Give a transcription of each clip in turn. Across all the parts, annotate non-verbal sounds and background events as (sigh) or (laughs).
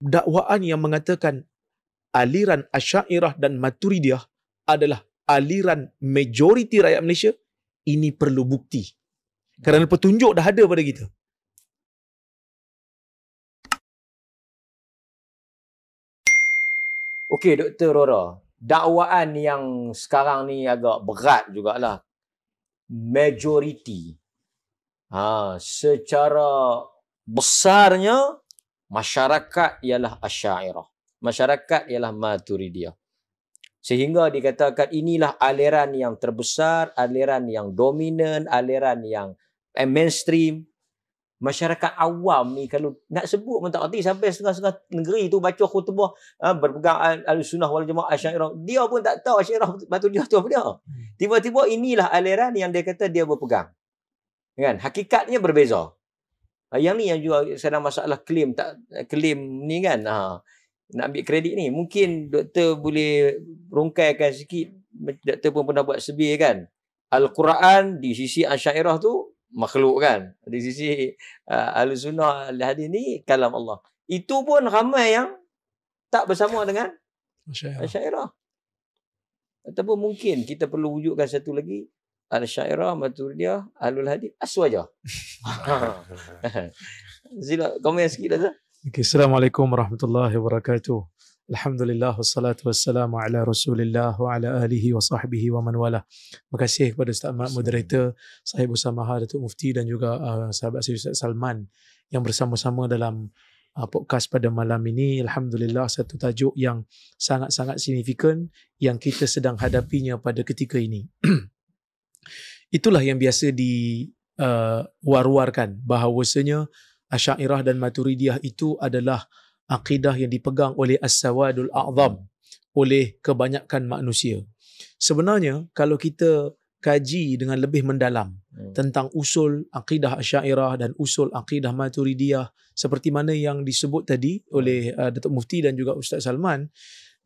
dakwaan yang mengatakan aliran Asyairah dan Maturidiyah adalah aliran majoriti rakyat Malaysia, ini perlu bukti. Kerana petunjuk dah ada pada kita. Okey, Dr. Rora. Dakwaan yang sekarang ni agak berat jugalah. Majoriti. Ha, secara besarnya masyarakat ialah asyairah masyarakat ialah maturidiyah sehingga dikatakan inilah aliran yang terbesar aliran yang dominan aliran yang eh, mainstream masyarakat awam ni kalau nak sebut pun tak reti sampai setengah-setengah negeri tu baca khutbah ha, berpegang al sunnah wal jamaah asyairah dia pun tak tahu asyairah batu dia tu apa dia hmm. tiba-tiba inilah aliran yang dia kata dia berpegang kan hakikatnya berbeza Ah, yang ni yang juga sedang masalah claim tak claim ni kan. Ha nak ambil kredit ni mungkin doktor boleh rungkaikan sikit doktor pun pernah buat sebi kan al-Quran di sisi asyairah tu makhluk kan di sisi uh, ah, al-sunnah al-hadis ni kalam Allah itu pun ramai yang tak bersama dengan asyairah ataupun mungkin kita perlu wujudkan satu lagi Al-Syairah, Maturidiyah, Ahlul Hadith, Aswajah. (laughs) Sila komen sikit dah. Lah, okay, Assalamualaikum warahmatullahi wabarakatuh. Alhamdulillah wassalatu wassalamu ala Rasulillah wa ala alihi wa sahbihi wa man wala. Terima kasih kepada Ustaz Ahmad moderator, Sahib Usamaha Datuk Mufti dan juga uh, sahabat saya Ustaz Salman yang bersama-sama dalam uh, podcast pada malam ini. Alhamdulillah satu tajuk yang sangat-sangat signifikan yang kita sedang hadapinya pada ketika ini. (clears throat) Itulah yang biasa di uh, war-warkan bahawasanya Asy'ariyah dan Maturidiyah itu adalah akidah yang dipegang oleh As-Sawadul A'zam oleh kebanyakan manusia. Sebenarnya kalau kita kaji dengan lebih mendalam hmm. tentang usul akidah Asy'ariyah dan usul akidah Maturidiyah seperti mana yang disebut tadi oleh hmm. uh, Datuk Mufti dan juga Ustaz Salman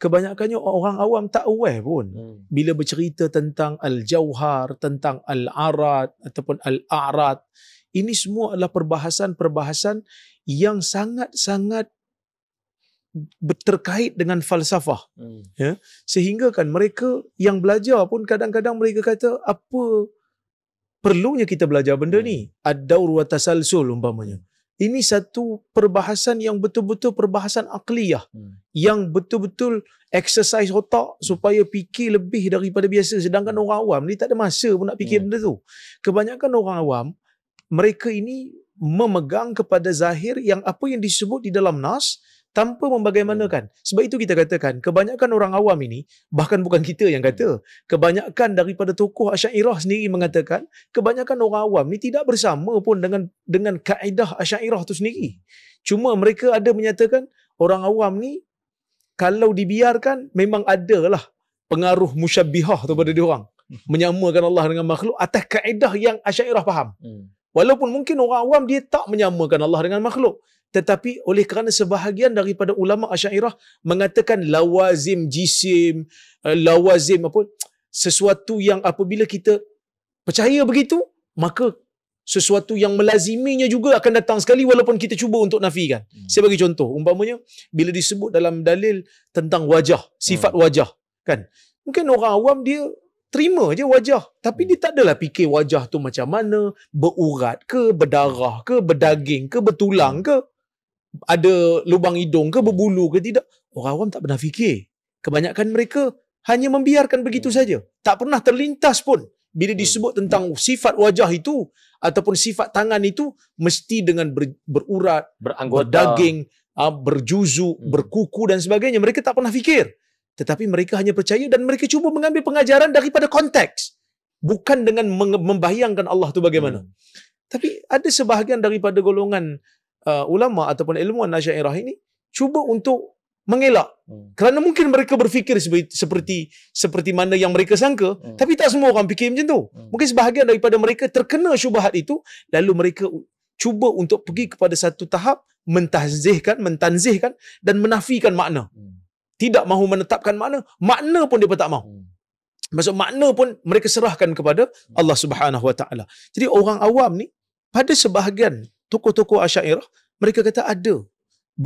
kebanyakannya orang awam tak aware pun hmm. bila bercerita tentang al-jauhar, tentang al-arat ataupun al-a'rat. Ini semua adalah perbahasan-perbahasan yang sangat-sangat berterkait dengan falsafah. Hmm. Ya. Sehingga kan mereka yang belajar pun kadang-kadang mereka kata apa perlunya kita belajar benda hmm. ni? Ad-daur wa tasalsul umpamanya. Hmm ini satu perbahasan yang betul-betul perbahasan akliyah hmm. yang betul-betul exercise otak hmm. supaya fikir lebih daripada biasa sedangkan hmm. orang awam ni tak ada masa pun nak fikir hmm. benda tu kebanyakan orang awam mereka ini memegang kepada zahir yang apa yang disebut di dalam nas tanpa membagaimanakan. Hmm. Sebab itu kita katakan kebanyakan orang awam ini, bahkan bukan kita yang kata, hmm. kebanyakan daripada tokoh Asyairah sendiri mengatakan kebanyakan orang awam ini tidak bersama pun dengan dengan kaedah Asyairah itu sendiri. Cuma mereka ada menyatakan orang awam ni kalau dibiarkan memang adalah pengaruh musyabihah kepada pada diorang. Hmm. Menyamakan Allah dengan makhluk atas kaedah yang Asyairah faham. Walaupun mungkin orang awam dia tak menyamakan Allah dengan makhluk tetapi oleh kerana sebahagian daripada ulama Asy'ariyah mengatakan lawazim jisim eh, lawazim apa sesuatu yang apabila kita percaya begitu maka sesuatu yang melaziminya juga akan datang sekali walaupun kita cuba untuk nafikan. Hmm. Saya bagi contoh umpamanya bila disebut dalam dalil tentang wajah, sifat hmm. wajah kan. Mungkin orang awam dia terima je wajah tapi hmm. dia tak adalah fikir wajah tu macam mana, berurat ke, berdarah ke, berdaging ke, bertulang hmm. ke ada lubang hidung ke berbulu ke tidak orang awam tak pernah fikir kebanyakan mereka hanya membiarkan begitu hmm. saja tak pernah terlintas pun bila hmm. disebut tentang sifat wajah itu ataupun sifat tangan itu mesti dengan ber, berurat beranggota berdaging ah, berjuzu hmm. berkuku dan sebagainya mereka tak pernah fikir tetapi mereka hanya percaya dan mereka cuba mengambil pengajaran daripada konteks bukan dengan membayangkan Allah itu bagaimana hmm. tapi ada sebahagian daripada golongan uh, ulama ataupun ilmuwan nasyairah ini cuba untuk mengelak hmm. kerana mungkin mereka berfikir seperti seperti mana yang mereka sangka hmm. tapi tak semua orang fikir macam tu hmm. mungkin sebahagian daripada mereka terkena syubhat itu lalu mereka cuba untuk pergi kepada satu tahap mentahzihkan mentanzihkan dan menafikan makna hmm. tidak mahu menetapkan makna makna pun dia tak mahu hmm. maksud makna pun mereka serahkan kepada hmm. Allah Subhanahu Wa Taala jadi orang awam ni pada sebahagian tokoh-tokoh Asyairah, mereka kata ada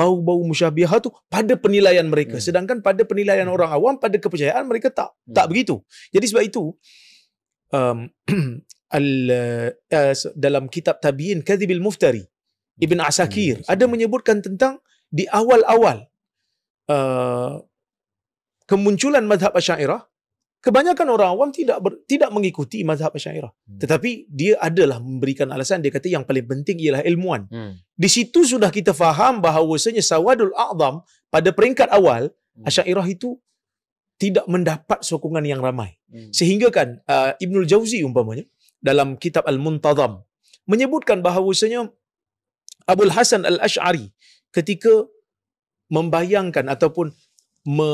bau-bau musyabihah tu pada penilaian mereka. Hmm. Sedangkan pada penilaian hmm. orang awam, pada kepercayaan mereka tak. Hmm. Tak begitu. Jadi sebab itu, um, (clears throat) al, uh, uh dalam kitab tabi'in, Kadhibil Muftari, hmm. Ibn Asakir, hmm. ada menyebutkan tentang di awal-awal uh, kemunculan madhab Asyairah, Kebanyakan orang awam tidak ber, tidak mengikuti mazhab Asy'ariyah. Hmm. Tetapi dia adalah memberikan alasan dia kata yang paling penting ialah ilmuan. Hmm. Di situ sudah kita faham bahawasanya Sawadul A'zam pada peringkat awal hmm. Asy'ariyah itu tidak mendapat sokongan yang ramai. Hmm. Sehingga kan uh, Ibnu Jauzi umpamanya dalam kitab Al-Muntazam menyebutkan bahawasanya Abdul Hasan Al-Asy'ari ketika membayangkan ataupun me,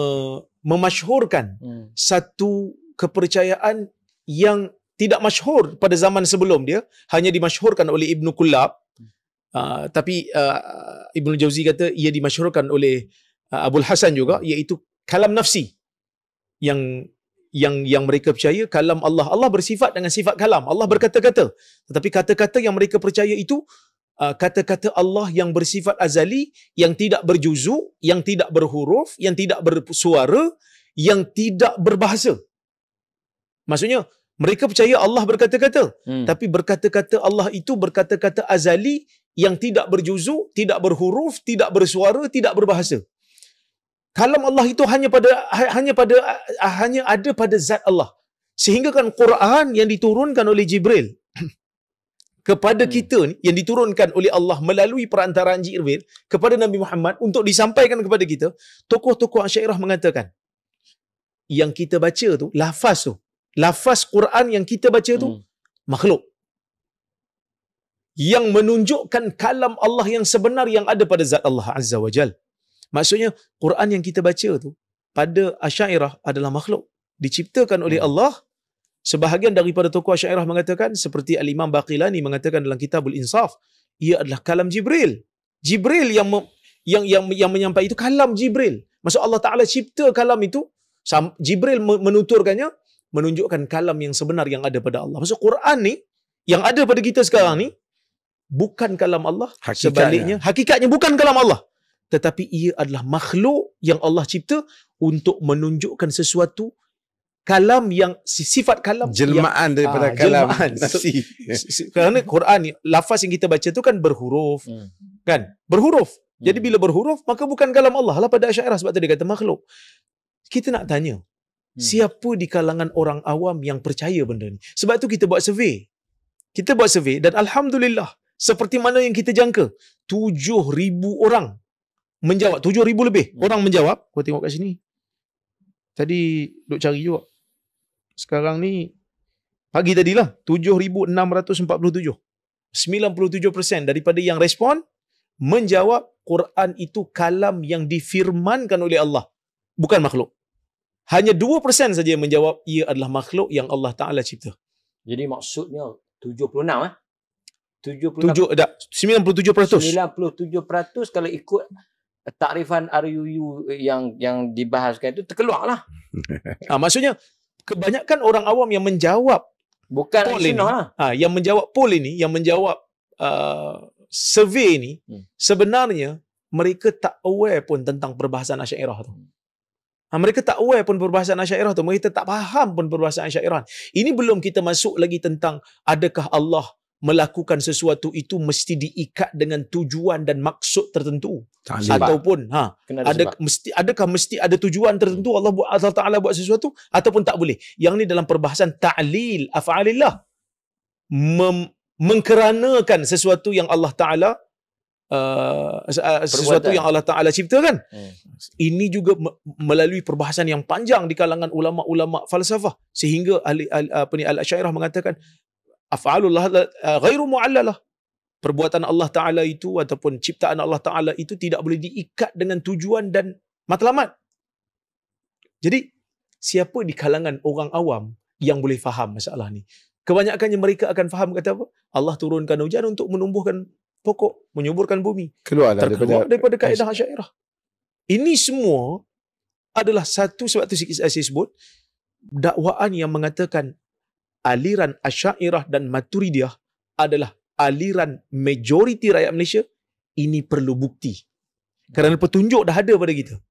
memasyhurkan hmm. satu kepercayaan yang tidak masyhur pada zaman sebelum dia hanya dimasyhurkan oleh Ibnu Kulab uh, hmm. ah, tapi uh, Ibnu Jauzi kata ia dimasyhurkan oleh uh, ah, Abdul Hasan juga hmm. iaitu kalam nafsi yang yang yang mereka percaya kalam Allah Allah bersifat dengan sifat kalam Allah berkata-kata tetapi kata-kata yang mereka percaya itu Ah, kata-kata Allah yang bersifat azali, yang tidak berjuzu, yang tidak berhuruf, yang tidak bersuara, yang tidak berbahasa. Maksudnya, mereka percaya Allah berkata-kata. Hmm. Tapi berkata-kata Allah itu berkata-kata azali yang tidak berjuzu, tidak berhuruf, tidak bersuara, tidak berbahasa. Kalam Allah itu hanya pada hanya pada hanya ada pada zat Allah. Sehingga kan Quran yang diturunkan oleh Jibril kepada hmm. kita ni yang diturunkan oleh Allah melalui perantaraan Jibril kepada Nabi Muhammad untuk disampaikan kepada kita tokoh-tokoh Asy'ariyah mengatakan yang kita baca tu lafaz tu lafaz Quran yang kita baca tu hmm. makhluk yang menunjukkan kalam Allah yang sebenar yang ada pada zat Allah Azza wa Jal. Maksudnya, Quran yang kita baca tu pada Asyairah adalah makhluk. Diciptakan oleh hmm. Allah Sebahagian daripada tokoh syairah mengatakan seperti Al-Imam Baqilani mengatakan dalam kitabul Insaf, ia adalah kalam Jibril. Jibril yang me- yang yang yang menyampaikan itu kalam Jibril. Maksud Allah Taala cipta kalam itu, Jibril menuturkannya menunjukkan kalam yang sebenar yang ada pada Allah. Maksud Quran ni yang ada pada kita sekarang ni bukan kalam Allah, hakikatnya. sebaliknya hakikatnya bukan kalam Allah. Tetapi ia adalah makhluk yang Allah cipta untuk menunjukkan sesuatu kalam yang sifat kalam jelmaan yang, daripada aa, ah, kalam jelmaan. (laughs) nasi kerana Quran ni lafaz yang kita baca tu kan berhuruf hmm. kan berhuruf hmm. jadi bila berhuruf maka bukan kalam Allah lah pada syairah sebab tadi kata makhluk kita nak tanya hmm. siapa di kalangan orang awam yang percaya benda ni sebab tu kita buat survey kita buat survey dan alhamdulillah seperti mana yang kita jangka 7000 orang menjawab 7000 lebih hmm. orang menjawab kau tengok kat sini Tadi duk cari juga. Sekarang ni, pagi tadilah, 7,647. 97% daripada yang respon, menjawab Quran itu kalam yang difirmankan oleh Allah. Bukan makhluk. Hanya 2% saja yang menjawab ia adalah makhluk yang Allah Ta'ala cipta. Jadi maksudnya 76 eh? 76, 7, tak, 97%. 97% kalau ikut takrifan RUU yang yang dibahaskan itu terkeluarlah. (laughs) Ah ha, maksudnya kebanyakan orang awam yang menjawab bukan poll ini, lah. ha, yang menjawab poll ini, yang menjawab uh, survey ini hmm. sebenarnya mereka tak aware pun tentang perbahasan asyairah tu. Ha, mereka tak aware pun perbahasan asyairah tu. Mereka tak faham pun perbahasan asyairah. Ini belum kita masuk lagi tentang adakah Allah melakukan sesuatu itu mesti diikat dengan tujuan dan maksud tertentu Tak ataupun ha ada, ada mesti adakah mesti ada tujuan tertentu Allah buat Allah Taala buat sesuatu ataupun tak boleh yang ni dalam perbahasan ta'lil af'alillah Mem, mengkeranakan sesuatu yang Allah Taala uh, uh sesuatu yang Allah Taala ciptakan hmm. ini juga melalui perbahasan yang panjang di kalangan ulama-ulama falsafah sehingga ahli, ahli apa ni al-syairah mengatakan afalullah eh, ghairu muallalah perbuatan Allah taala itu ataupun ciptaan Allah taala itu tidak boleh diikat dengan tujuan dan matlamat jadi siapa di kalangan orang awam yang boleh faham masalah ni kebanyakannya mereka akan faham kata apa Allah turunkan hujan untuk menumbuhkan pokok menyuburkan bumi keluar daripada daripada kaedah syairah ini semua adalah satu sebab tu saya sebut dakwaan yang mengatakan aliran Asyairah dan Maturidiyah adalah aliran majoriti rakyat Malaysia, ini perlu bukti. Kerana petunjuk dah ada pada kita.